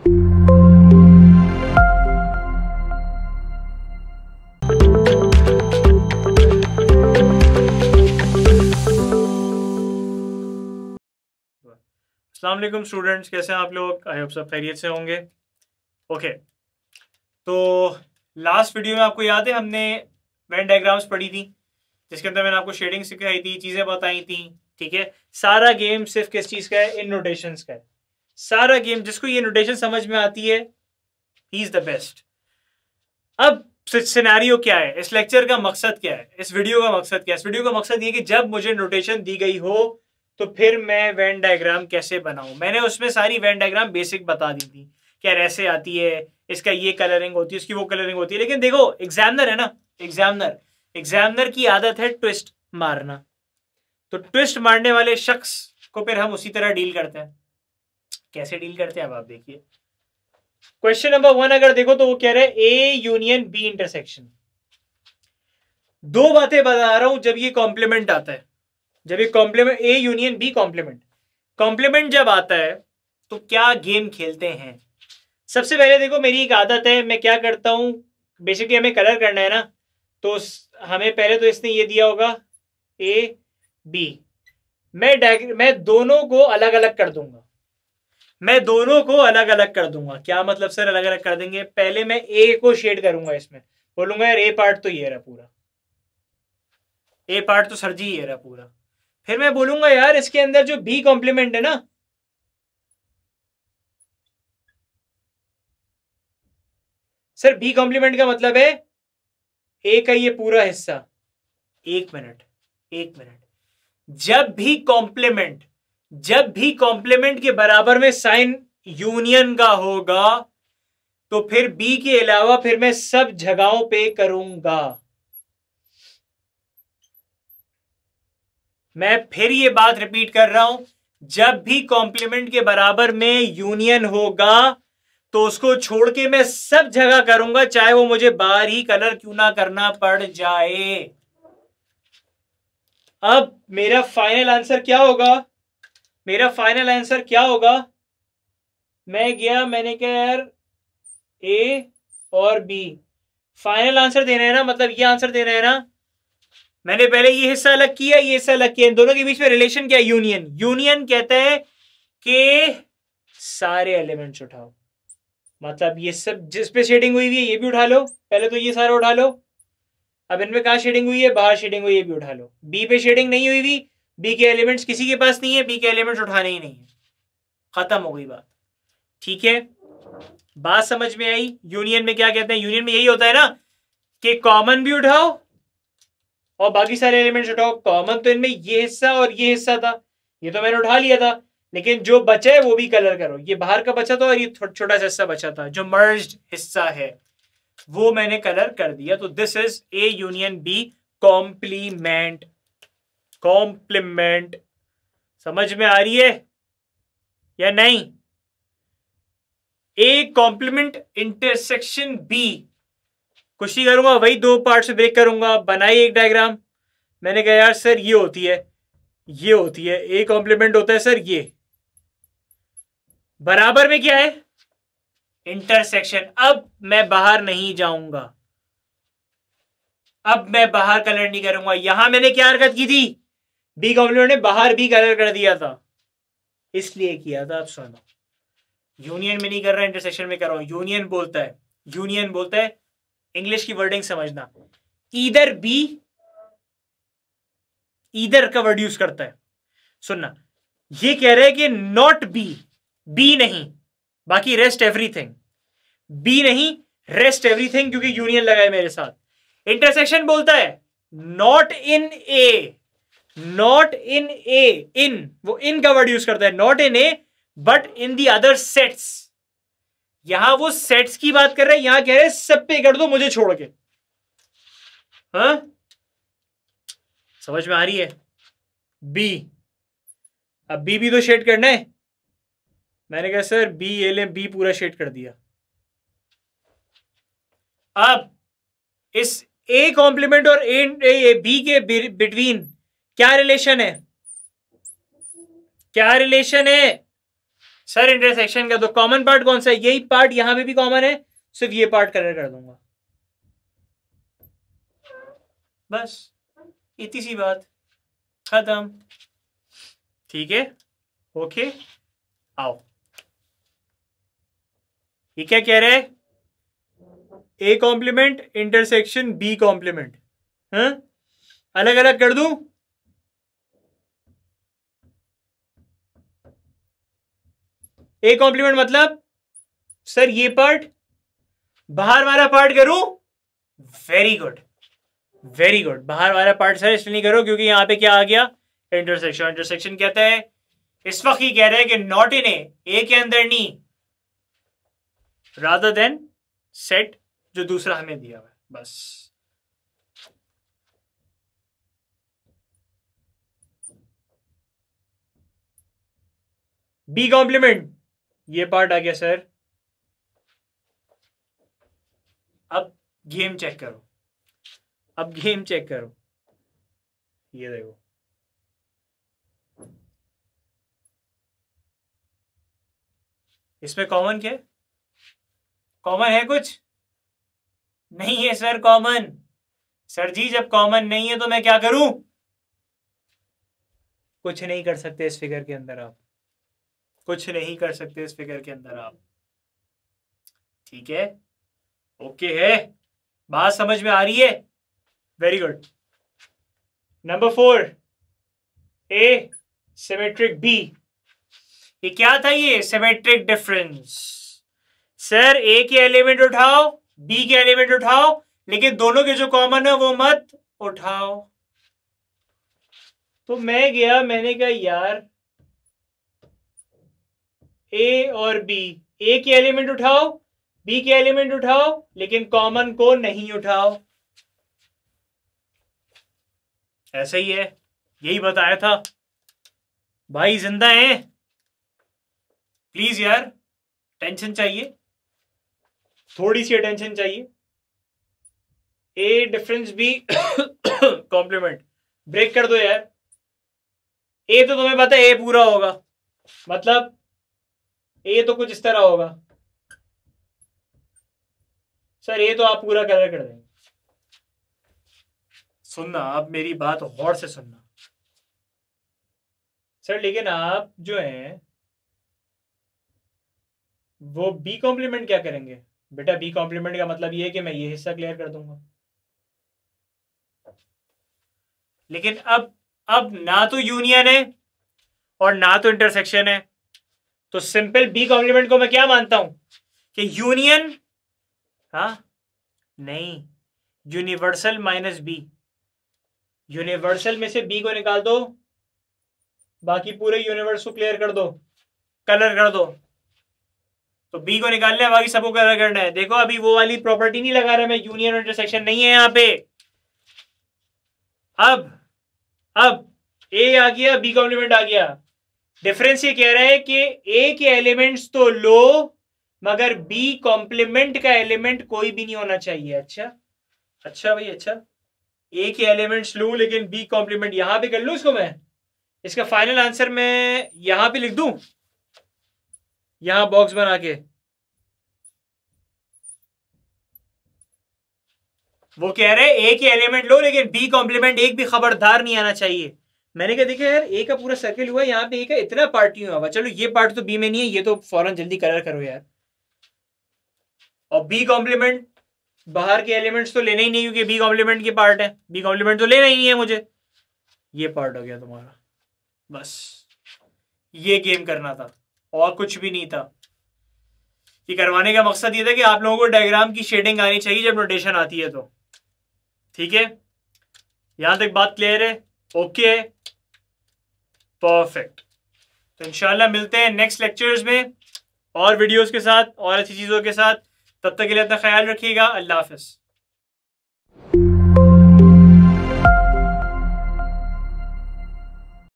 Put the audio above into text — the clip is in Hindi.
असलम स्टूडेंट्स कैसे हैं आप लोग आई होप सब खैरियत से होंगे ओके okay. तो लास्ट वीडियो में आपको याद है हमने वेन डायग्राम्स पढ़ी थी जिसके अंदर मैंने आपको शेडिंग सिखाई थी चीज़ें बताई थी ठीक है सारा गेम सिर्फ किस चीज़ का है इन नोटेशंस का है सारा गेम जिसको ये नोटेशन समझ में आती है ही इज द बेस्ट अब सिनेरियो क्या है इस लेक्चर का मकसद क्या है इस वीडियो का मकसद क्या है इस वीडियो का मकसद ये कि जब मुझे नोटेशन दी गई हो तो फिर मैं वैन डायग्राम कैसे बनाऊं मैंने उसमें सारी वैन डायग्राम बेसिक बता दी थी क्या ऐसे आती है इसका ये कलरिंग होती है उसकी वो कलरिंग होती है लेकिन देखो एग्जामिनर है ना एग्जामिनर एग्जामिनर की आदत है ट्विस्ट मारना तो ट्विस्ट मारने वाले शख्स को फिर हम उसी तरह डील करते हैं कैसे डील करते हैं अब आप देखिए क्वेश्चन नंबर वन अगर देखो तो वो कह रहे हैं ए यूनियन बी इंटरसेक्शन दो बातें बता रहा हूं जब ये कॉम्प्लीमेंट आता है जब ये complement A union B complement complement जब आता है तो क्या गेम खेलते हैं सबसे पहले देखो मेरी एक आदत है मैं क्या करता हूं बेसिकली हमें कलर करना है ना तो हमें पहले तो इसने ये दिया होगा ए बी मैं मैं दोनों को अलग अलग कर दूंगा मैं दोनों को अलग अलग कर दूंगा क्या मतलब सर अलग अलग कर देंगे पहले मैं ए को शेड करूंगा इसमें बोलूंगा यार ए पार्ट तो ये रहा पूरा ए पार्ट तो सर जी ये रहा पूरा फिर मैं बोलूंगा यार इसके अंदर जो बी कॉम्प्लीमेंट है ना सर बी कॉम्प्लीमेंट का मतलब है ए का ये पूरा हिस्सा एक मिनट एक मिनट जब भी कॉम्प्लीमेंट जब भी कॉम्प्लीमेंट के बराबर में साइन यूनियन का होगा तो फिर बी के अलावा फिर मैं सब जगहों पे करूंगा मैं फिर ये बात रिपीट कर रहा हूं जब भी कॉम्प्लीमेंट के बराबर में यूनियन होगा तो उसको छोड़ के मैं सब जगह करूंगा चाहे वो मुझे बाहर ही कलर क्यों ना करना पड़ जाए अब मेरा फाइनल आंसर क्या होगा मेरा फाइनल आंसर क्या होगा मैं गया मैंने क्या यार ए और बी फाइनल आंसर देना है ना मतलब ये आंसर देना है ना मैंने पहले ये हिस्सा अलग किया ये हिस्सा अलग किया इन दोनों के बीच में रिलेशन क्या है यूनियन यूनियन कहते हैं कि सारे एलिमेंट्स उठाओ मतलब ये सब जिस पे शेडिंग हुई हुई है ये भी उठा लो पहले तो ये सारा उठा लो अब इनमें कहा शेडिंग हुई है बाहर शेडिंग हुई है ये भी उठा लो बी पे शेडिंग नहीं हुई हुई बी के एलिमेंट्स किसी के पास नहीं है बी के एलिमेंट्स उठाने ही नहीं है खत्म हो गई बात ठीक है बात समझ में आई यूनियन में क्या कहते हैं यूनियन में यही होता है ना कि कॉमन भी उठाओ और बाकी सारे एलिमेंट्स उठाओ कॉमन तो इनमें ये हिस्सा और ये हिस्सा था ये तो मैंने उठा लिया था लेकिन जो बचा है वो भी कलर करो ये बाहर का बचा था और ये छोटा सा हिस्सा बचा था जो मर्ज हिस्सा है वो मैंने कलर कर दिया तो this is A union B complement complement समझ में आ रही है या नहीं ए कॉम्प्लीमेंट इंटरसेक्शन बी कोशिश करूंगा वही दो पार्ट से ब्रेक करूंगा बनाई एक डायग्राम मैंने कहा यार सर ये होती है ये होती है ए कॉम्प्लीमेंट होता है सर ये बराबर में क्या है इंटरसेक्शन अब मैं बाहर नहीं जाऊंगा अब मैं बाहर कलर नहीं करूंगा यहां मैंने क्या हरकत की थी बी का ने बाहर भी कलर कर दिया था इसलिए किया था आप सुनो यूनियन में नहीं कर रहा इंटरसेक्शन में कर रहा हूं यूनियन बोलता है यूनियन बोलता है इंग्लिश की वर्डिंग समझना इधर बी इधर का वर्ड यूज करता है सुनना ये कह रहे हैं कि नॉट बी बी नहीं बाकी रेस्ट एवरीथिंग बी नहीं रेस्ट एवरीथिंग क्योंकि यूनियन लगा है मेरे साथ इंटरसेक्शन बोलता है not in A not in ए इन वो इन का वर्ड यूज करता है not in A but in the other sets यहां वो सेट्स की बात कर रहे हैं यहां कह रहे हैं सब पे कर दो मुझे छोड़ के हाँ समझ में आ रही है बी अब बी भी तो शेड करना है मैंने कहा सर बी ए ले बी पूरा शेड कर दिया अब इस ए कॉम्प्लीमेंट और ए, ए, ए बी के बिटवीन क्या रिलेशन है क्या रिलेशन है सर इंटरसेक्शन का तो कॉमन पार्ट कौन सा है यही पार्ट यहां पे भी कॉमन है सिर्फ ये पार्ट कलर कर दूंगा बस इतनी सी बात खत्म ठीक है ओके आओ ये क्या कह रहे A complement intersection B complement अलग अलग कर दूं ए कॉम्प्लीमेंट मतलब सर ये पार्ट बाहर वाला पार्ट करूं वेरी गुड वेरी गुड बाहर वाला पार्ट सर इसलिए नहीं करो क्योंकि यहां पे क्या आ गया इंटरसेक्शन इंटरसेक्शन कहता है इस वक्त ही कह रहे हैं कि नॉट इन ए के अंदर नहीं राधर देन सेट जो दूसरा हमें दिया हुआ बस बी कॉम्प्लीमेंट ये पार्ट आ गया सर अब गेम चेक करो अब गेम चेक करो ये देखो इसमें कॉमन क्या कॉमन है कुछ नहीं है सर कॉमन सर जी जब कॉमन नहीं है तो मैं क्या करूं कुछ नहीं कर सकते इस फिगर के अंदर आप कुछ नहीं कर सकते इस फिगर के अंदर आप ठीक है ओके है बात समझ में आ रही है very good number four A symmetric B ये क्या था ये सिमेट्रिक डिफरेंस सर ए के एलिमेंट उठाओ बी के एलिमेंट उठाओ लेकिन दोनों के जो कॉमन है वो मत उठाओ तो मैं गया मैंने कहा यार ए और बी ए के एलिमेंट उठाओ बी के एलिमेंट उठाओ लेकिन कॉमन को नहीं उठाओ ऐसे ही है यही बताया था भाई जिंदा है प्लीज यार टेंशन चाहिए थोड़ी सी अटेंशन चाहिए A difference B complement break कर दो यार ए तो तुम्हें पता है ए पूरा होगा मतलब ए तो कुछ इस तरह होगा सर ये तो आप पूरा कलर कर देंगे सुनना आप मेरी बात गौर से सुनना सर लेकिन आप जो है वो बी कॉम्प्लीमेंट क्या करेंगे बेटा बी कॉम्प्लीमेंट का मतलब ये है कि मैं ये हिस्सा क्लियर कर दूंगा लेकिन अब अब ना तो यूनियन है और ना तो इंटरसेक्शन है तो सिंपल बी कॉम्प्लीमेंट को मैं क्या मानता हूं कि यूनियन हा नहीं यूनिवर्सल माइनस बी यूनिवर्सल में से बी को निकाल दो बाकी पूरे यूनिवर्स को क्लियर कर दो कलर कर दो तो बी को निकालना है बाकी सबको कलर करना है देखो अभी वो वाली प्रॉपर्टी नहीं लगा रहा मैं यूनियन इंटरसेक्शन नहीं है यहां पे अब अब ए आ गया बी कॉम्प्लीमेंट आ गया डिफरेंस ये कह रहा है कि ए के एलिमेंट्स तो लो मगर बी कॉम्प्लीमेंट का एलिमेंट कोई भी नहीं होना चाहिए अच्छा अच्छा भाई अच्छा ए के एलिमेंट्स लू लेकिन बी कॉम्प्लीमेंट यहां भी कर लू इसको मैं इसका फाइनल आंसर मैं यहां पे लिख दू यहां बॉक्स बना के वो कह रहे हैं ए के एलिमेंट लो लेकिन बी कॉम्प्लीमेंट एक भी खबरदार नहीं आना चाहिए मैंने कहा देखा यार ए का पूरा सर्किल हुआ यहाँ पे ए का इतना पार्ट नहीं हुआ चलो ये पार्ट तो बी में नहीं है ये तो फॉरन जल्दी कलर करो यार और बी कॉम्प्लीमेंट बाहर के एलिमेंट्स तो लेने ही नहीं क्योंकि बी कॉम्प्लीमेंट के पार्ट है बी कॉम्प्लीमेंट तो लेना ही नहीं है मुझे ये पार्ट हो गया तुम्हारा बस ये गेम करना था और कुछ भी नहीं था ये करवाने का मकसद ये था कि आप लोगों को डायग्राम की शेडिंग आनी चाहिए जब नोटेशन आती है तो ठीक है यहां तक बात क्लियर है ओके परफेक्ट तो इनशाला मिलते हैं नेक्स्ट लेक्चर्स में और वीडियोस के साथ और अच्छी चीज़ों के साथ तब तक के लिए अपना ख्याल रखिएगा अल्लाह हाफिज़